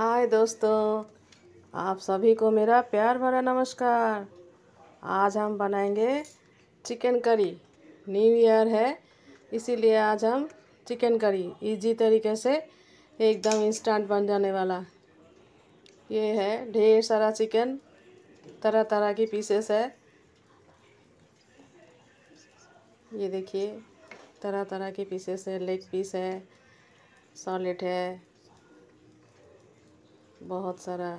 हाय दोस्तों आप सभी को मेरा प्यार भरा नमस्कार आज हम बनाएंगे चिकन करी न्यू ईयर है इसीलिए आज हम चिकन करी इजी तरीके से एकदम इंस्टेंट बन जाने वाला ये है ढेर सारा चिकन तरह तरह की पीसेस है ये देखिए तरह तरह के पीसेस है लेग पीस है सॉलिड है बहुत सारा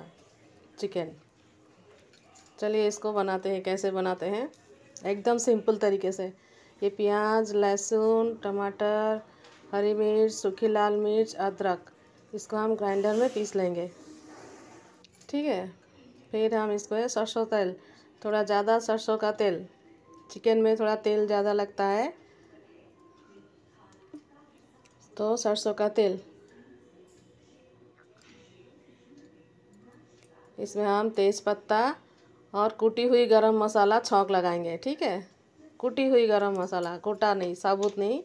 चिकन चलिए इसको बनाते हैं कैसे बनाते हैं एकदम सिंपल तरीके से ये प्याज लहसुन टमाटर हरी मिर्च सूखी लाल मिर्च अदरक इसको हम ग्राइंडर में पीस लेंगे ठीक है फिर हम इसको सरसों तेल थोड़ा ज़्यादा सरसों का तेल चिकन में थोड़ा तेल ज़्यादा लगता है तो सरसों का तेल इसमें हम तेज़पत्ता और कुटी हुई गरम मसाला छौंक लगाएंगे ठीक है कुटी हुई गरम मसाला कोटा नहीं साबुत नहीं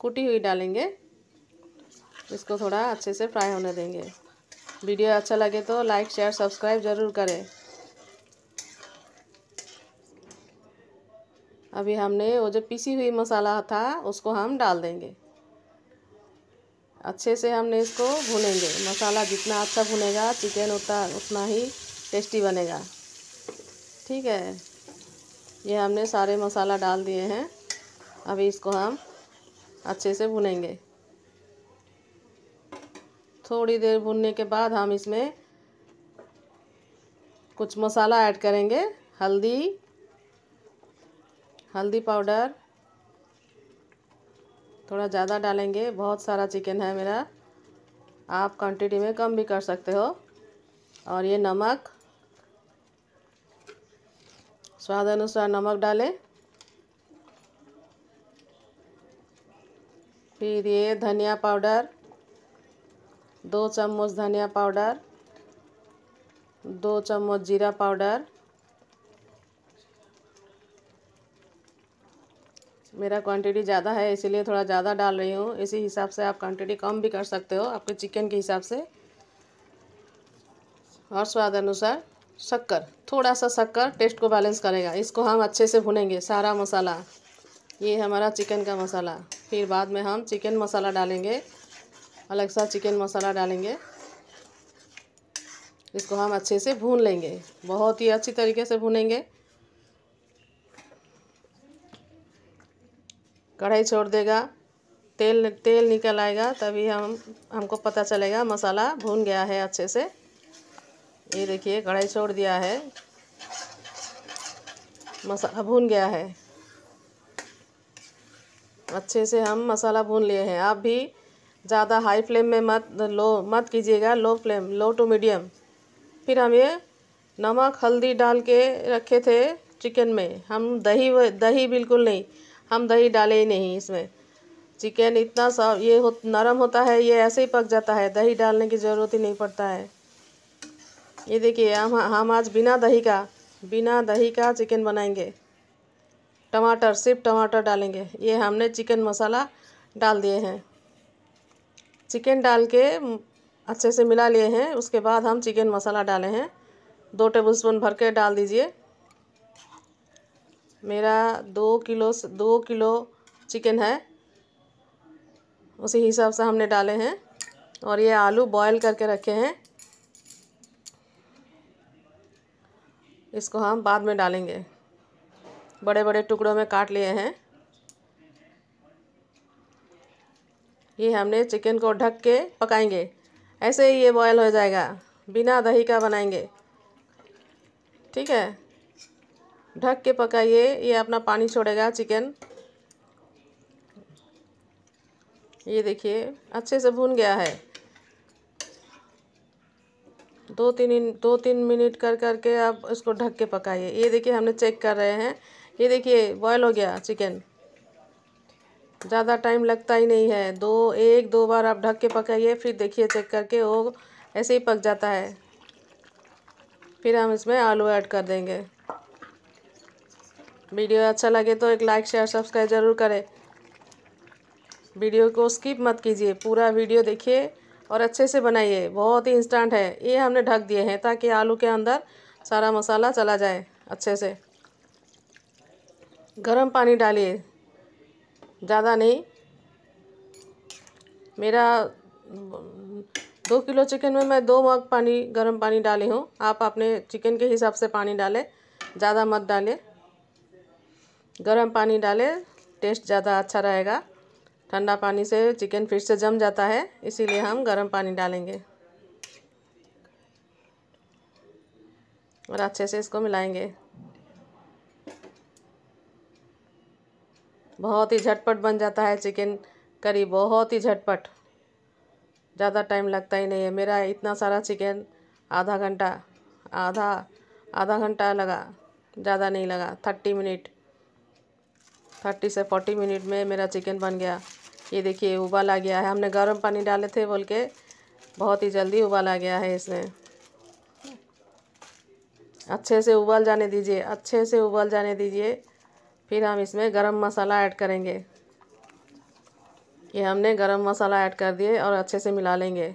कुटी हुई डालेंगे इसको थोड़ा अच्छे से फ्राई होने देंगे वीडियो अच्छा लगे तो लाइक शेयर सब्सक्राइब ज़रूर करें अभी हमने वो जो पीसी हुई मसाला था उसको हम डाल देंगे अच्छे से हमने इसको भूनेंगे मसाला जितना अच्छा भुनेगा चिकन उतना उतना ही टेस्टी बनेगा ठीक है ये हमने सारे मसाला डाल दिए हैं अभी इसको हम अच्छे से भुनेंगे थोड़ी देर भुनने के बाद हम इसमें कुछ मसाला ऐड करेंगे हल्दी हल्दी पाउडर थोड़ा ज़्यादा डालेंगे बहुत सारा चिकन है मेरा आप क्वांटिटी में कम भी कर सकते हो और ये नमक स्वाद अनुसार नमक डालें फिर ये धनिया पाउडर दो चम्मच धनिया पाउडर दो चम्मच जीरा पाउडर मेरा क्वांटिटी ज़्यादा है इसीलिए थोड़ा ज़्यादा डाल रही हूँ इसी हिसाब से आप क्वांटिटी कम भी कर सकते हो आपके चिकन के हिसाब से और स्वाद अनुसार शक्कर थोड़ा सा शक्कर टेस्ट को बैलेंस करेगा इसको हम अच्छे से भुनेंगे सारा मसाला ये हमारा चिकन का मसाला फिर बाद में हम चिकन मसाला डालेंगे अलग सा चिकन मसाला डालेंगे इसको हम अच्छे से भून लेंगे बहुत ही अच्छी तरीके से भुनेंगे कढ़ाई छोड़ देगा तेल तेल निकल आएगा तभी हम हमको पता चलेगा मसाला भून गया है अच्छे से ये देखिए कढ़ाई छोड़ दिया है मसाला भून गया है अच्छे से हम मसाला भून लिए हैं आप भी ज़्यादा हाई फ्लेम में मत लो मत कीजिएगा low flame low to medium फिर हम ये नमक हल्दी डाल के रखे थे चिकन में हम दही दही बिल्कुल नहीं हम दही डाले ही नहीं इसमें चिकन इतना सा ये हो नरम होता है ये ऐसे ही पक जाता है दही डालने की ज़रूरत ही नहीं पड़ता है ये देखिए हम हम आज बिना दही का बिना दही का चिकन बनाएंगे टमाटर सिर्फ टमाटर डालेंगे ये हमने चिकन मसाला डाल दिए हैं चिकन डाल के अच्छे से मिला लिए हैं उसके बाद हम चिकन मसाला डाले हैं दो टेबल स्पून भर के डाल दीजिए मेरा दो किलो दो किलो चिकन है उसी हिसाब से हमने डाले हैं और ये आलू बॉयल करके रखे हैं इसको हम बाद में डालेंगे बड़े बड़े टुकड़ों में काट लिए हैं ये हमने चिकन को ढक के पकाएंगे ऐसे ही ये बॉयल हो जाएगा बिना दही का बनाएंगे ठीक है ढक के पकाइए ये अपना पानी छोड़ेगा चिकन ये देखिए अच्छे से भून गया है दो तीन दो तीन मिनट कर कर के आप इसको ढक के पकाइए ये देखिए हमने चेक कर रहे हैं ये देखिए बॉयल हो गया चिकन ज़्यादा टाइम लगता ही नहीं है दो एक दो बार आप ढक के पकाइए फिर देखिए चेक करके वो ऐसे ही पक जाता है फिर हम इसमें आलू ऐड कर देंगे वीडियो अच्छा लगे तो एक लाइक शेयर सब्सक्राइब ज़रूर करें वीडियो को स्किप मत कीजिए पूरा वीडियो देखिए और अच्छे से बनाइए बहुत ही इंस्टेंट है ये हमने ढक दिए हैं ताकि आलू के अंदर सारा मसाला चला जाए अच्छे से गर्म पानी डालिए ज़्यादा नहीं मेरा दो किलो चिकन में मैं दो मग पानी गर्म पानी डाली हूँ आप अपने चिकन के हिसाब से पानी डालें ज़्यादा मत डालें गर्म पानी डालें टेस्ट ज़्यादा अच्छा रहेगा ठंडा पानी से चिकन फिर से जम जाता है इसीलिए हम गर्म पानी डालेंगे और अच्छे से इसको मिलाएंगे बहुत ही झटपट बन जाता है चिकन करी बहुत ही झटपट ज़्यादा टाइम लगता ही नहीं है मेरा इतना सारा चिकन आधा घंटा आधा आधा घंटा लगा ज़्यादा नहीं लगा थर्टी मिनट थर्टी से फोर्टी मिनट में मेरा चिकन बन गया ये देखिए उबाल आ गया है हमने गर्म पानी डाले थे बोल के बहुत ही जल्दी उबाल आ गया है इसमें अच्छे से उबाल जाने दीजिए अच्छे से उबाल जाने दीजिए फिर हम इसमें गरम मसाला ऐड करेंगे ये हमने गरम मसाला ऐड कर दिए और अच्छे से मिला लेंगे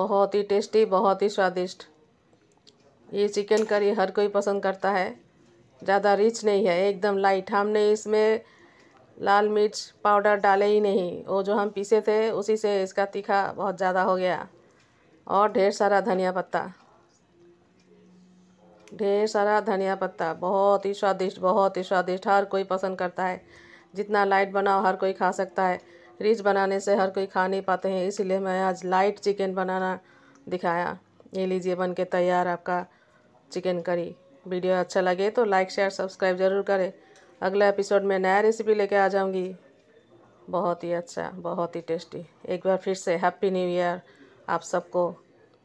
बहुत ही टेस्टी बहुत ही स्वादिष्ट ये चिकन करी हर कोई पसंद करता है ज़्यादा रिच नहीं है एकदम लाइट हमने इसमें लाल मिर्च पाउडर डाले ही नहीं वो जो हम पीसे थे उसी से इसका तीखा बहुत ज़्यादा हो गया और ढेर सारा धनिया पत्ता ढेर सारा धनिया पत्ता बहुत ही स्वादिष्ट बहुत ही स्वादिष्ट हर कोई पसंद करता है जितना लाइट बनाओ हर कोई खा सकता है रिच बनाने से हर कोई खा नहीं पाते हैं इसीलिए मैं आज लाइट चिकन बनाना दिखाया ये लीजिए बन के तैयार आपका चिकन करी वीडियो अच्छा लगे तो लाइक शेयर सब्सक्राइब ज़रूर करें अगला एपिसोड में नया रेसिपी लेके आ जाऊँगी बहुत ही अच्छा बहुत ही टेस्टी एक बार फिर से हैप्पी न्यू ईयर आप सबको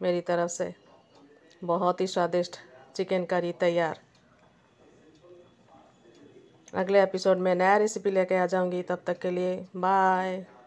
मेरी तरफ से बहुत ही स्वादिष्ट चिकन करी तैयार अगले एपिसोड में नया रेसिपी लेके आ जाऊँगी तब तक के लिए बाय